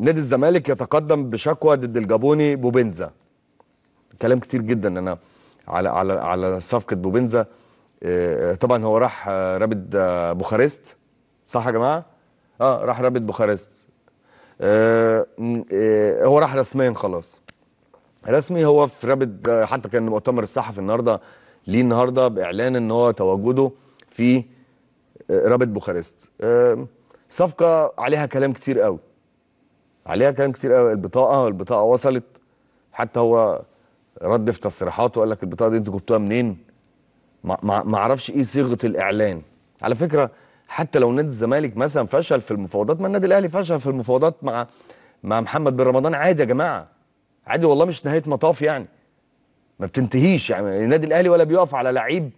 نادي الزمالك يتقدم بشكوى ضد الجابوني بوبينزا كلام كتير جدا انا على على على صفقه بوبينزا آه، آه، طبعا هو راح آه، رابط بوخارست صح يا جماعه اه راح رابط بوخارست آه آه هو راح رسميا خلاص رسمي هو في رابط حتى كان مؤتمر الصحفي النهارده ليه النهارده باعلان ان هو تواجده في رابط بوخارست آه صفقه عليها كلام كتير قوي عليها كلام كتير قوي البطاقه البطاقه وصلت حتى هو رد في تصريحاته قال لك البطاقه دي انتوا جبتوها منين؟ ما اعرفش ايه صيغه الاعلان على فكره حتى لو نادي الزمالك مثلا فشل في المفاوضات ما النادي الاهلي فشل في المفاوضات مع مع محمد بن رمضان عادي يا جماعه عادي والله مش نهايه مطاف يعني ما بتنتهيش يعني النادي الاهلي ولا بيقف على لعيب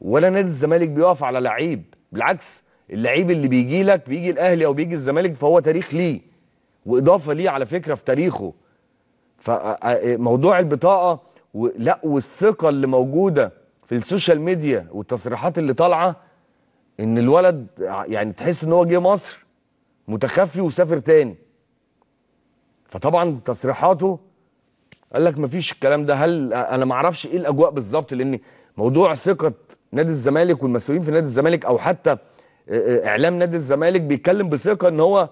ولا نادي الزمالك بيقف على لعيب بالعكس اللعيب اللي بيجي لك بيجي الاهلي او بيجي الزمالك فهو تاريخ ليه واضافه ليه على فكره في تاريخه فموضوع البطاقه لا والثقه اللي موجوده في السوشيال ميديا والتصريحات اللي طالعه ان الولد يعني تحس ان هو جه مصر متخفي وسافر تاني فطبعا تصريحاته قال لك مفيش الكلام ده هل انا ما اعرفش ايه الاجواء بالظبط لان موضوع ثقه نادي الزمالك والمسؤولين في نادي الزمالك او حتى اعلام نادي الزمالك بيتكلم بثقه ان هو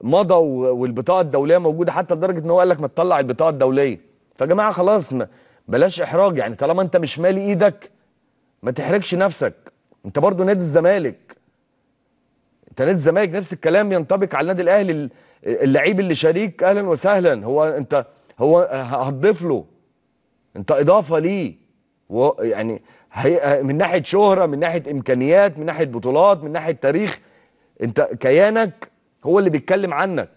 مضى والبطاقه الدوليه موجوده حتى لدرجه ان هو قال لك ما تطلع البطاقه الدوليه فيا جماعه خلاص ما بلاش احراج يعني طالما انت مش مالي ايدك ما تحرجش نفسك انت برضو نادي الزمالك انت نادي الزمالك نفس الكلام ينطبق على النادي الاهلي اللعيب اللي شريك اهلا وسهلا هو انت هو هتضيف له انت اضافه ليه يعني من ناحيه شهره من ناحيه امكانيات من ناحيه بطولات من ناحيه تاريخ انت كيانك هو اللي بيتكلم عنك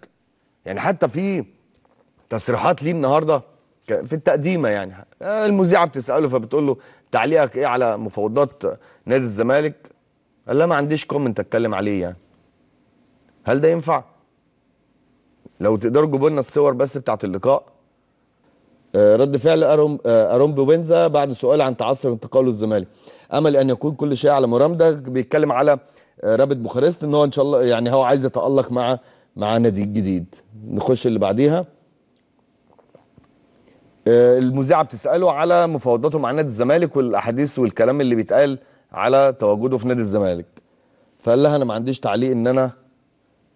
يعني حتى في تصريحات ليه النهارده في التقديمه يعني المذيعه بتساله فبتقول له تعليقك ايه على مفاوضات نادي الزمالك قال لها ما عنديش كومنت اتكلم عليه يعني هل ده ينفع لو تقدروا تجيبوا لنا الصور بس بتاعه اللقاء آه، رد فعل أروم آه، بوينزا بعد سؤال عن تعثر انتقاله الزمالك امل ان يكون كل شيء على مرامدك بيتكلم على رابط بوخارست ان هو ان شاء الله يعني هو عايز يتالق مع مع نادي جديد نخش اللي بعديها آه، المذيعه بتساله على مفاوضاته مع نادي الزمالك والاحاديث والكلام اللي بيتقال على تواجده في نادي الزمالك فقال لها انا ما عنديش تعليق ان انا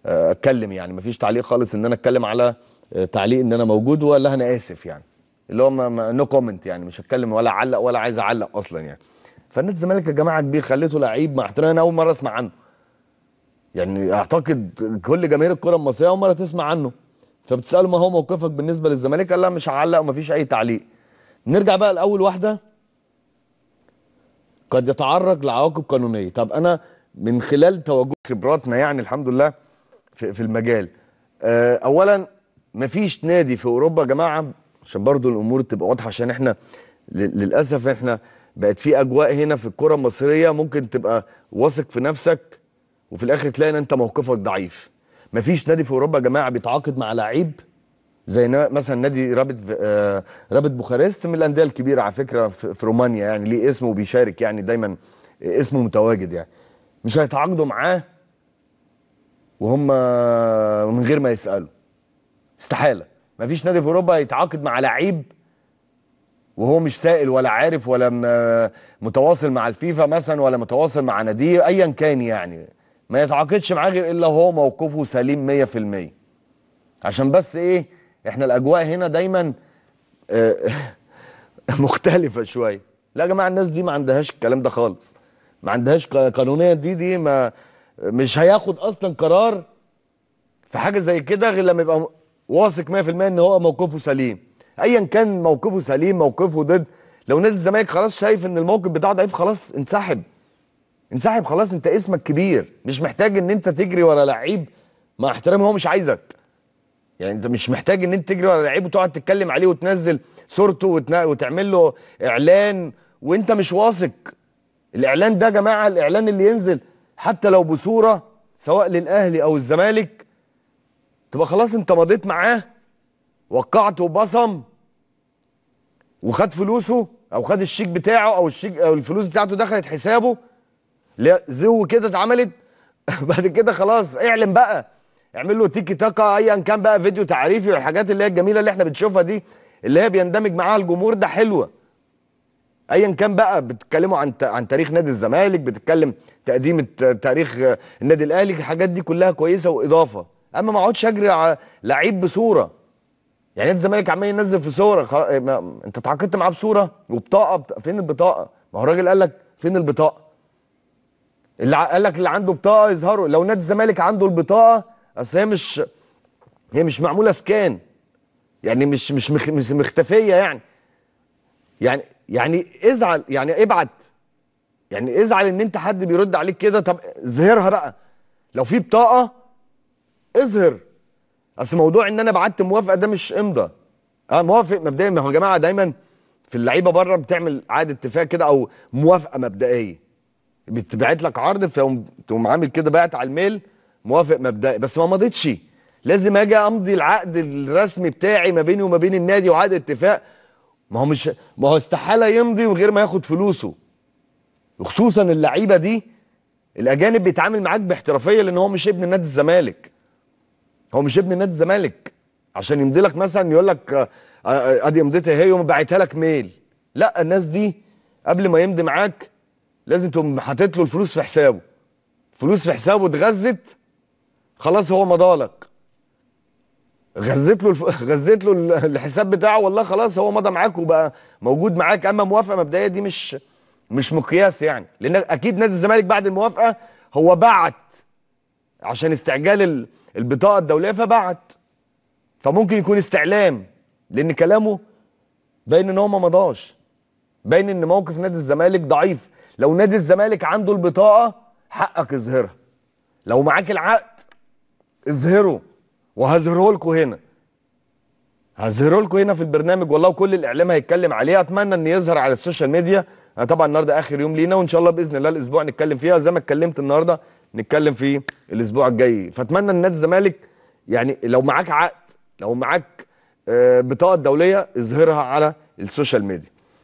آه، اتكلم يعني ما فيش تعليق خالص ان انا اتكلم على آه، تعليق ان انا موجود وقال لها انا اسف يعني اللي هو نو كومنت يعني مش هتكلم ولا اعلق ولا عايز اعلق اصلا يعني فنادي الزمالك يا جماعه كبير خليته لعيب مع احترامي انا اول مره اسمع عنه يعني اعتقد كل جماهير الكره المصريه اول مره تسمع عنه فبتساله ما هو موقفك بالنسبه للزمالك قال لا مش هعلق ومفيش اي تعليق نرجع بقى لاول واحده قد يتعرض لعواقب قانونيه طب انا من خلال تواجد خبراتنا يعني الحمد لله في, في المجال آه، اولا مفيش نادي في اوروبا يا جماعه عشان برضو الامور تبقى واضحه عشان احنا للاسف احنا بقت في اجواء هنا في الكره المصريه ممكن تبقى واثق في نفسك وفي الاخر تلاقي ان انت موقفك ضعيف مفيش نادي في اوروبا يا جماعه بيتعاقد مع لعيب زي مثلا نادي رابط آه، رابط بوخارست من الانديه الكبيره على فكره في رومانيا يعني ليه اسمه وبيشارك يعني دايما اسمه متواجد يعني مش هيتعاقدوا معاه وهم من غير ما يسالوا استحاله مفيش نادي في اوروبا يتعاقد مع لعيب وهو مش سائل ولا عارف ولا متواصل مع الفيفا مثلا ولا متواصل مع ناديه ايا كان يعني ما يتعاقدش معاه غير الا هو موقفه سليم 100% عشان بس ايه احنا الاجواء هنا دايما آه، مختلفه شويه لا يا جماعه الناس دي ما عندهاش الكلام ده خالص ما عندهاش قانونيه دي دي ما مش هياخد اصلا قرار في حاجه زي كده غير لما يبقى واثق 100% ان هو موقفه سليم ايا كان موقفه سليم موقفه ضد لو نادي الزمالك خلاص شايف ان الموقف بتاعه ضعيف خلاص انسحب انسحب خلاص انت اسمك كبير مش محتاج ان انت تجري ورا لعيب مع احترامي هو مش عايزك يعني انت مش محتاج ان انت تجري ورا لعيب وتقعد تتكلم عليه وتنزل صورته وتنا... وتعمل له اعلان وانت مش واثق الاعلان ده يا جماعه الاعلان اللي ينزل حتى لو بصوره سواء للاهلي او الزمالك تبقى خلاص انت مضيت معاه وقعته بصم وخد فلوسه او خد الشيك بتاعه او الشيك او الفلوس بتاعته دخلت حسابه لا زو كده اتعملت بعد كده خلاص اعلن بقى اعمل له تيكي تاكا ايا كان بقى فيديو تعريفي والحاجات اللي هي الجميله اللي احنا بنشوفها دي اللي هي بيندمج معاها الجمهور ده حلوه ايا كان بقى بتتكلموا عن عن تاريخ نادي الزمالك بتتكلم تقديم تاريخ النادي الاهلي الحاجات دي كلها كويسه واضافه اما ما اقعدش اجري على لعيب بصوره يعني نادي الزمالك عمال ينزل في صوره خل... إيه، انت اتعاقدت معاه بصوره وبطاقه بط... فين البطاقه؟ ما هو الراجل قال لك فين البطاقه؟ اللي قال لك اللي عنده بطاقه يظهروا لو نادي الزمالك عنده البطاقه اصل هي مش هي مش معموله سكان يعني مش مش مخ... مش مختفيه يعني يعني يعني ازعل يعني ابعت يعني ازعل ان انت حد بيرد عليك كده طب اظهرها بقى لو في بطاقه اظهر اصل موضوع ان انا بعت موافقه ده مش امضى اه موافق مبدئيا ما هو يا جماعه دايما في اللعيبه بره بتعمل عقد اتفاق كده او موافقه مبدئيه بتبعت لك عرض فيقوم تقوم عامل كده بعت على الميل موافق مبدئي بس ما مضيتش لازم اجي امضي العقد الرسمي بتاعي ما بيني وما بين النادي وعقد اتفاق ما هو مش ما هو استحاله يمضي من غير ما ياخد فلوسه وخصوصا اللعيبه دي الاجانب بيتعامل معاك باحترافيه لان هو مش ابن نادي الزمالك هو مش ابن نادي الزمالك عشان يمضي لك مثلا يقول لك آه، آه، ادي مضيتها اهي وبعتها لك ميل لا الناس دي قبل ما يمضي معاك لازم تقوم حاطط له الفلوس في حسابه فلوس في حسابه اتغزت خلاص هو مضى لك غزت له الف... غزت له الحساب بتاعه والله خلاص هو مضى معاك وبقى موجود معاك اما موافقه مبدئيه دي مش مش مقياس يعني لان اكيد نادي الزمالك بعد الموافقه هو بعت عشان استعجال ال... البطاقه الدوليه فبعت فممكن يكون استعلام لان كلامه باين ان هو ما مضاش باين ان موقف نادي الزمالك ضعيف لو نادي الزمالك عنده البطاقه حقك اظهرها لو معاك العقد اظهره وهظهره لكم هنا هظهره لكم هنا في البرنامج والله وكل الاعلام هيتكلم عليه اتمنى ان يظهر على السوشيال ميديا انا طبعا النهارده اخر يوم لينا وان شاء الله باذن الله الاسبوع نتكلم فيها زي ما اتكلمت النهارده نتكلم فيه الاسبوع الجاي فاتمنى ان نادي الزمالك يعني لو معاك عقد لو معاك آه، بطاقه دوليه اظهرها على السوشيال ميديا